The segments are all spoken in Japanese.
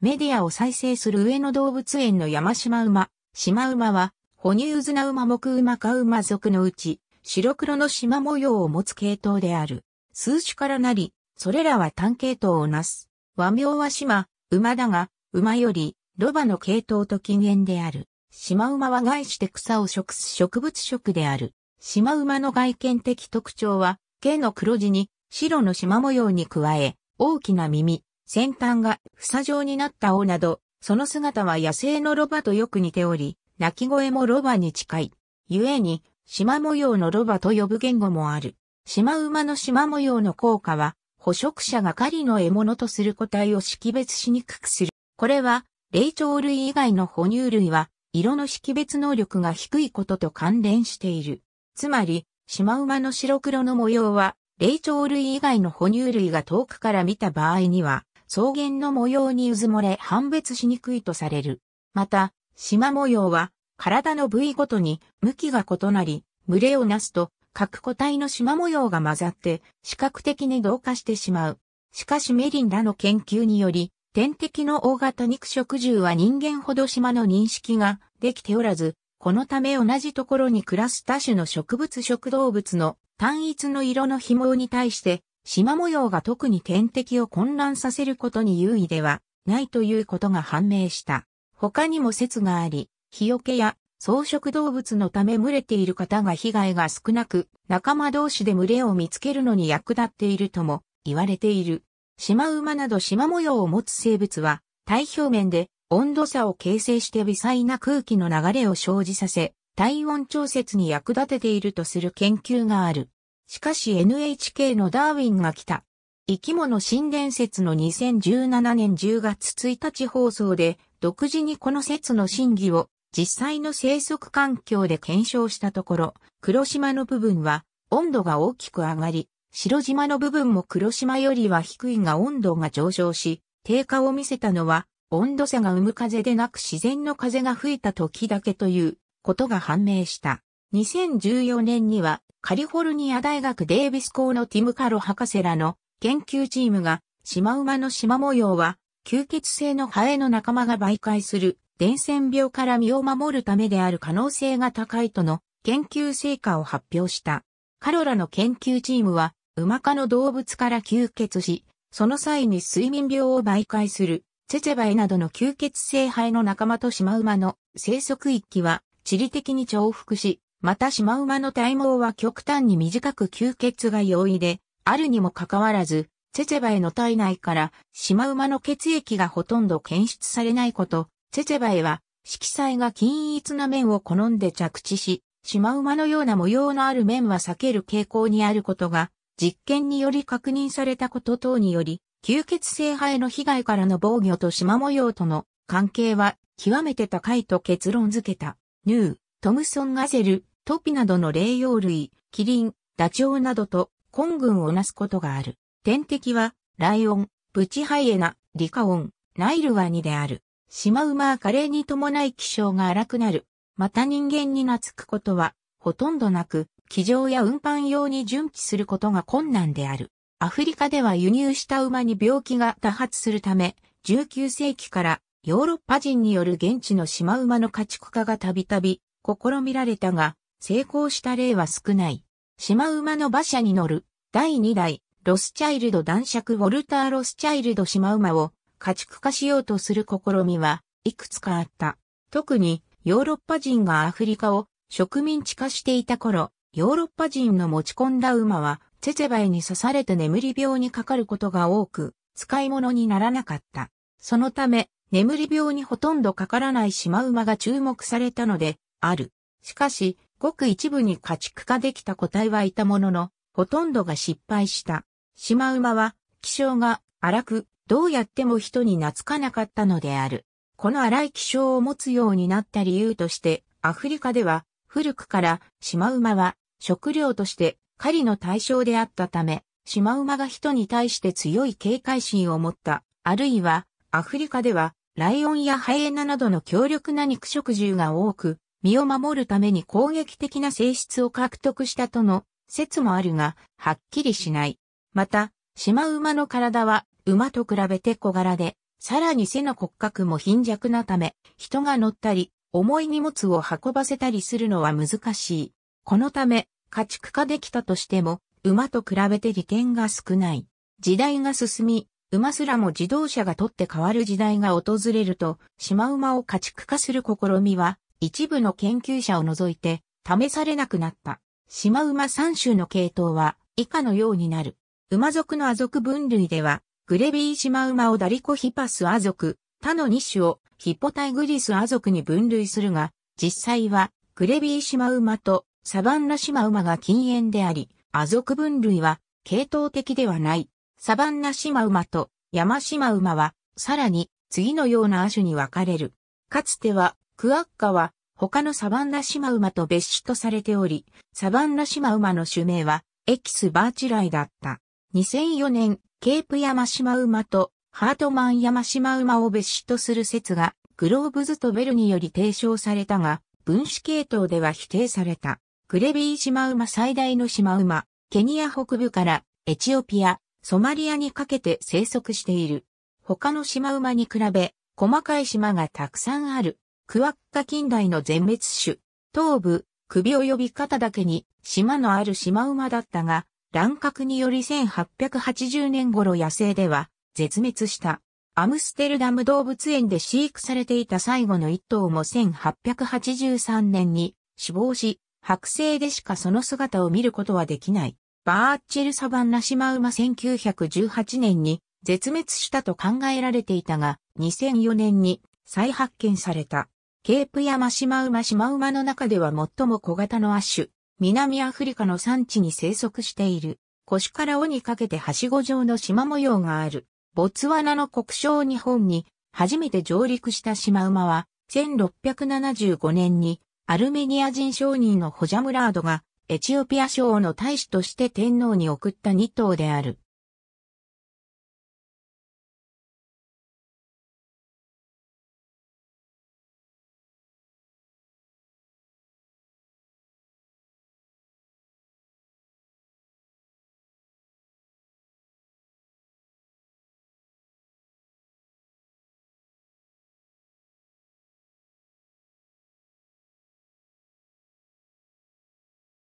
メディアを再生する上野動物園の山島馬、島馬は、哺乳綱馬木馬か馬族のうち、白黒の島模様を持つ系統である。数種からなり、それらは単系統をなす。和名は島、馬だが、馬より、ロバの系統と近縁である。島馬は害して草を食す植物食である。島馬の外見的特徴は、毛の黒地に、白の島模様に加え、大きな耳、先端が房状になった尾など、その姿は野生のロバとよく似ており、鳴き声もロバに近い。故に、島模様のロバと呼ぶ言語もある。島馬の島模様の効果は、捕食者が狩りの獲物とする個体を識別しにくくする。これは、霊長類以外の哺乳類は、色の識別能力が低いことと関連している。つまり、島馬の白黒の模様は、霊長類以外の哺乳類が遠くから見た場合には、草原の模様にうずもれ判別しにくいとされる。また、縞模様は体の部位ごとに向きが異なり、群れをなすと各個体の縞模様が混ざって視覚的に同化してしまう。しかしメリンらの研究により、天敵の大型肉食獣は人間ほど島の認識ができておらず、このため同じところに暮らす多種の植物食動物の単一の色の紐に対して縞模様が特に天敵を混乱させることに優位ではないということが判明した。他にも説があり、日よけや草食動物のため群れている方が被害が少なく、仲間同士で群れを見つけるのに役立っているとも言われている。シマウマなど縞模様を持つ生物は、体表面で温度差を形成して微細な空気の流れを生じさせ、体温調節に役立てているとする研究がある。しかし NHK のダーウィンが来た。生き物新伝説の2017年10月1日放送で、独自にこの説の真偽を実際の生息環境で検証したところ、黒島の部分は温度が大きく上がり、白島の部分も黒島よりは低いが温度が上昇し、低下を見せたのは温度差が生む風でなく自然の風が吹いた時だけということが判明した。2014年にはカリフォルニア大学デービス校のティム・カロ博士らの研究チームが、シマウマのシマ模様は、吸血性のハエの仲間が媒介する伝染病から身を守るためである可能性が高いとの研究成果を発表した。カロラの研究チームは、ウマ科の動物から吸血し、その際に睡眠病を媒介する、チェチェバエなどの吸血性ハエの仲間とシマウマの生息域は地理的に重複し、またシマウマの体毛は極端に短く吸血が容易で、あるにもかかわらず、ツェツェバエの体内からシマウマの血液がほとんど検出されないこと、ツェツェバエは色彩が均一な面を好んで着地し、シマウマのような模様のある面は避ける傾向にあることが、実験により確認されたこと等により、吸血性肺の被害からの防御とシマ模様との関係は極めて高いと結論付けた。ヌー、トムソン・ガゼル、トピなどの霊養類、キリン、ダチョウなどと根群をなすことがある。天敵は、ライオン、ブチハイエナ、リカオン、ナイルワニである。シマウマは加齢に伴い気性が荒くなる。また人間に懐くことは、ほとんどなく、騎乗や運搬用に準備することが困難である。アフリカでは輸入した馬に病気が多発するため、19世紀からヨーロッパ人による現地のシマウマの家畜化がたびたび試みられたが、成功した例は少ない。シマウマの馬車に乗る第2代ロスチャイルド男爵ウォルター・ロスチャイルドシマウマを家畜化しようとする試みはいくつかあった。特にヨーロッパ人がアフリカを植民地化していた頃、ヨーロッパ人の持ち込んだ馬はツェツェバイに刺されて眠り病にかかることが多く、使い物にならなかった。そのため、眠り病にほとんどかからないシマウマが注目されたので、ある。しかし、ごく一部に家畜化できた個体はいたものの、ほとんどが失敗した。シマウマは、気性が荒く、どうやっても人に懐かなかったのである。この荒い気性を持つようになった理由として、アフリカでは、古くからシマウマは食料として狩りの対象であったため、シマウマが人に対して強い警戒心を持った、あるいはアフリカではライオンやハイエナなどの強力な肉食獣が多く、身を守るために攻撃的な性質を獲得したとの説もあるが、はっきりしない。また、シマウマの体は馬と比べて小柄で、さらに背の骨格も貧弱なため、人が乗ったり、重い荷物を運ばせたりするのは難しい。このため、家畜化できたとしても、馬と比べて利点が少ない。時代が進み、馬すらも自動車が取って変わる時代が訪れると、シマウマを家畜化する試みは一部の研究者を除いて、試されなくなった。シマウマ3種の系統は、以下のようになる。馬族の亜族分類では、グレビーシマウマをダリコヒパスア族、他の2種をヒポタイグリスア族に分類するが、実際は、グレビーシマウマとサバンナシマウマが禁煙であり、ア族分類は系統的ではない。サバンナシマウマとヤマシマウマは、さらに次のような亜種に分かれる。かつてはクアッカは他のサバンナシマウマと別種とされており、サバンナシマウマの種名はエキス・バーチライだった。2004年、ケープヤマシマウマとハートマンヤマシマウマを別種とする説がグローブズとベルにより提唱されたが、分子系統では否定された。グレビーシマウマ最大のシマウマ、ケニア北部からエチオピア、ソマリアにかけて生息している。他のシマウマに比べ、細かい島がたくさんある。クワッカ近代の全滅種、頭部、首及び肩だけに島のある島馬だったが、乱獲により1880年頃野生では絶滅した。アムステルダム動物園で飼育されていた最後の一頭も1883年に死亡し、剥製でしかその姿を見ることはできない。バーチェルサバンナシマウマ1918年に絶滅したと考えられていたが、2004年に再発見された。ケープ山シマウマシマウマの中では最も小型の亜種、南アフリカの産地に生息している。腰から尾にかけてはしご状の縞模様がある。ボツワナの国章日本に初めて上陸したシマウマは、1675年にアルメニア人商人のホジャムラードがエチオピア商の大使として天皇に送った2頭である。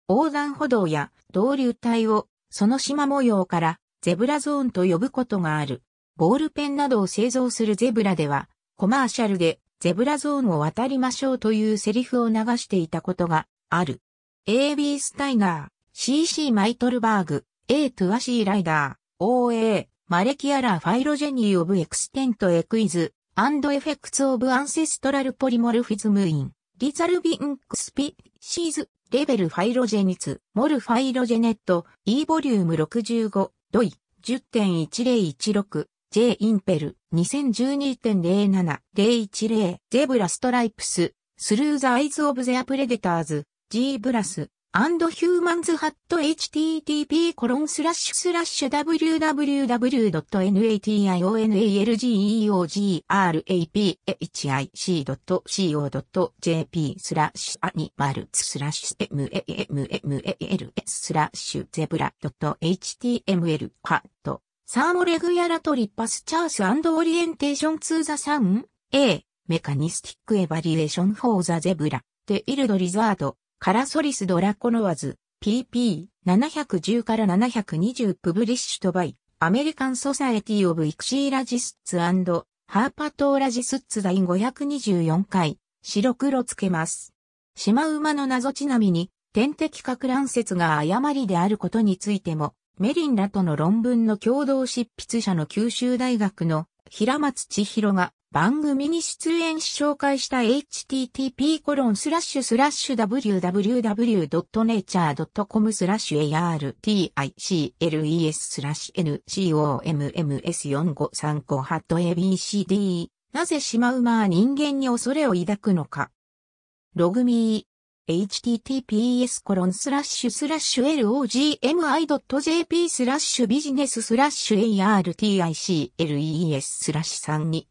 横断歩道や導流帯をその縞模様からゼブラゾーンと呼ぶことがある。ボールペンなどを製造するゼブラでは、コマーシャルでゼブラゾーンを渡りましょうというセリフを流していたことがある。AB スタイガー、CC マイトルバーグ、A トゥアシーライダー、OA、マレキアラファイロジェニーオブエクステントエクイズ、アンドエフェクツオブアンセストラルポリモルフィズムイン、リザルビンクスピ、シーズ、レベルファイロジェニツ、モルファイロジェネット、E ボリューム65、ドイ、10.1016、J インペル、2012.07、010、ゼブラストライプス、スルーザアイズオブゼアプレデターズ、G ブラス、and humanshttp コロンスラッシュスラッシュ www.nationalgeographic.co.jp スラッシュアニマルスラッシュ mammals スラッシュゼブラ .html カットサーモレグヤラトリッパスチャースオリエンテーションツーザサン A メカニスティックエバリエーションフォーザゼブラテイルドリザードカラソリス・ドラコノワズ、pp710 から720プブリッシュとバイ、アメリカン・ソサエティ・オブ・イクシーラジスッツハーパトーラジスッツ第524回、白黒つけます。シマウマの謎ちなみに、天敵核乱説が誤りであることについても、メリンらとの論文の共同執筆者の九州大学の平松千尋が番組に出演し紹介した http://www.nature.com スラッシュ articles スラッシュ ncoms453 m ハット abcd なぜシマウマは人間に恐れを抱くのかログミー https logmi.jp スラッシュビジネススラッシュ articles スラッシュ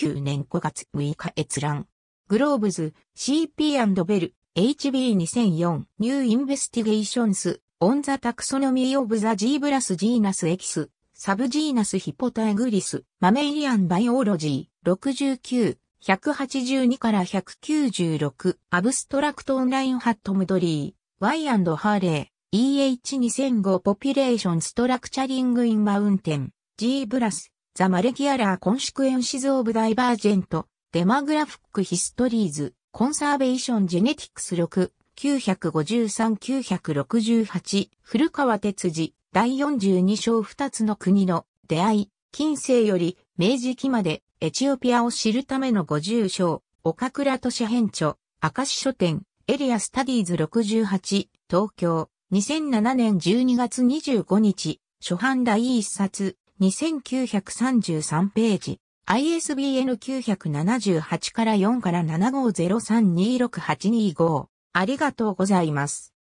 3211662019年5月6日閲覧。グローブズ CP& ベル HB2004 ニューインベスティゲーションスオンザタクソノミーオブザジーブラスジーナスエキスサブジーナスヒポタエグリスマメイリアンバイオロジー69 182から196、アブストラクトオンラインハットムドリー、ワイハーレー、EH2005 ポピュレーションストラクチャリングインマウンテン、G ブラス、ザマレギアラーコンシクエンシズオブダイバージェント、デマグラフックヒストリーズ、コンサーベーションジェネティクス6、953-968、古川哲司、第42章2つの国の出会い、近世より明治期までエチオピアを知るためのご住所、岡倉都市編著、明石書店、エリアスタディーズ68、東京、2007年12月25日、初版第1冊、2933ページ。ISBN 978から4から7503268225。ありがとうございます。